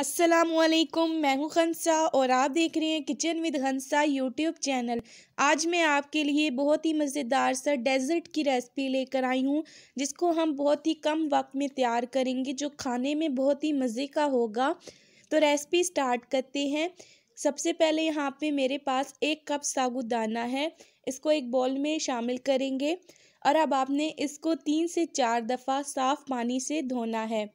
असलकम मैं हूं खंसा और आप देख रहे हैं kitchen with Khansa YouTube channel आज मैं आपके लिए बहुत ही मज़ेदार सा डेजर्ट की रेसिपी लेकर आई हूं जिसको हम बहुत ही कम वक्त में तैयार करेंगे जो खाने में बहुत ही मज़े का होगा तो रेसिपी स्टार्ट करते हैं सबसे पहले यहाँ पे मेरे पास एक कप साबुदाना है इसको एक बॉल में शामिल करेंगे और अब आपने इसको तीन से चार दफ़ा साफ़ पानी से धोना है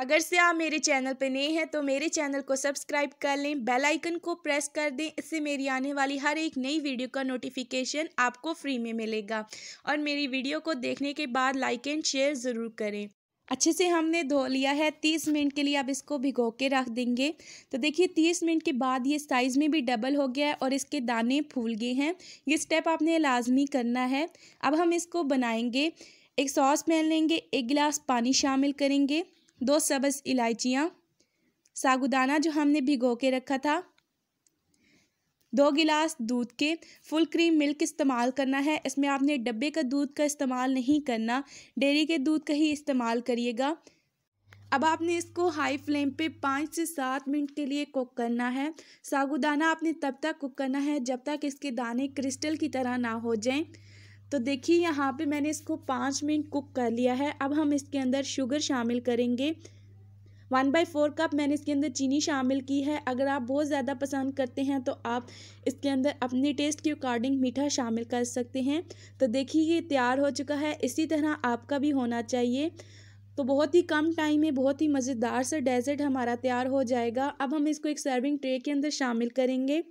अगर से आप मेरे चैनल पर नए हैं तो मेरे चैनल को सब्सक्राइब कर लें बेल आइकन को प्रेस कर दें इससे मेरी आने वाली हर एक नई वीडियो का नोटिफिकेशन आपको फ्री में मिलेगा और मेरी वीडियो को देखने के बाद लाइक एंड शेयर ज़रूर करें अच्छे से हमने धो लिया है तीस मिनट के लिए आप इसको भिगो के रख देंगे तो देखिए तीस मिनट के बाद ये साइज़ में भी डबल हो गया है और इसके दाने फूल गए हैं ये स्टेप आपने लाजमी करना है अब हम इसको बनाएंगे एक सॉस पहन लेंगे एक गिलास पानी शामिल करेंगे दो सब्ज़ इलायचियाँ सागुदाना जो हमने भिगो के रखा था दो गिलास दूध के फुल क्रीम मिल्क इस्तेमाल करना है इसमें आपने डब्बे का दूध का इस्तेमाल नहीं करना डेयरी के दूध का ही इस्तेमाल करिएगा अब आपने इसको हाई फ्लेम पे पाँच से सात मिनट के लिए कुक करना है सागुदाना आपने तब तक कुक करना है जब तक इसके दाने क्रिस्टल की तरह ना हो जाएं तो देखिए यहाँ पे मैंने इसको पाँच मिनट कुक कर लिया है अब हम इसके अंदर शुगर शामिल करेंगे वन बाई फोर कप मैंने इसके अंदर चीनी शामिल की है अगर आप बहुत ज़्यादा पसंद करते हैं तो आप इसके अंदर अपने टेस्ट के अकॉर्डिंग मीठा शामिल कर सकते हैं तो देखिए ये तैयार हो चुका है इसी तरह आपका भी होना चाहिए तो बहुत ही कम टाइम में बहुत ही मज़ेदार सा डेजर्ट हमारा तैयार हो जाएगा अब हम इसको एक सर्विंग ट्रे के अंदर शामिल करेंगे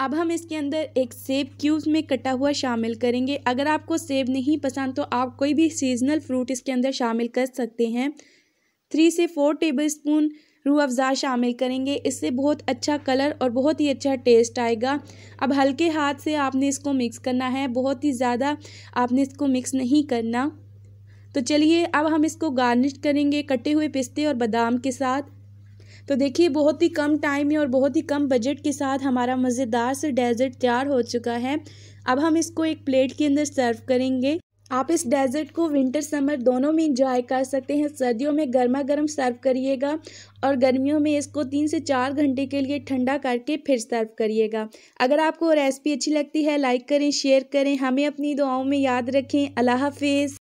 अब हम इसके अंदर एक सेब क्यूब्स में कटा हुआ शामिल करेंगे अगर आपको सेब नहीं पसंद तो आप कोई भी सीजनल फ्रूट इसके अंदर शामिल कर सकते हैं थ्री से फोर टेबल स्पून रूह अफ़ज़ा शामिल करेंगे इससे बहुत अच्छा कलर और बहुत ही अच्छा टेस्ट आएगा अब हल्के हाथ से आपने इसको मिक्स करना है बहुत ही ज़्यादा आपने इसको मिक्स नहीं करना तो चलिए अब हम इसको गार्निश करेंगे कटे हुए पिस्ते और बादाम के साथ तो देखिए बहुत ही कम टाइम में और बहुत ही कम बजट के साथ हमारा मज़ेदार से डेजर्ट तैयार हो चुका है अब हम इसको एक प्लेट के अंदर सर्व करेंगे आप इस डेजर्ट को विंटर समर दोनों में इंजॉय कर सकते हैं सर्दियों में गर्मा गर्म सर्व करिएगा और गर्मियों में इसको तीन से चार घंटे के लिए ठंडा करके फिर सर्व करिएगा अगर आपको रेसिपी अच्छी लगती है लाइक करें शेयर करें हमें अपनी दुआओं में याद रखें अल्लाह हाफिज़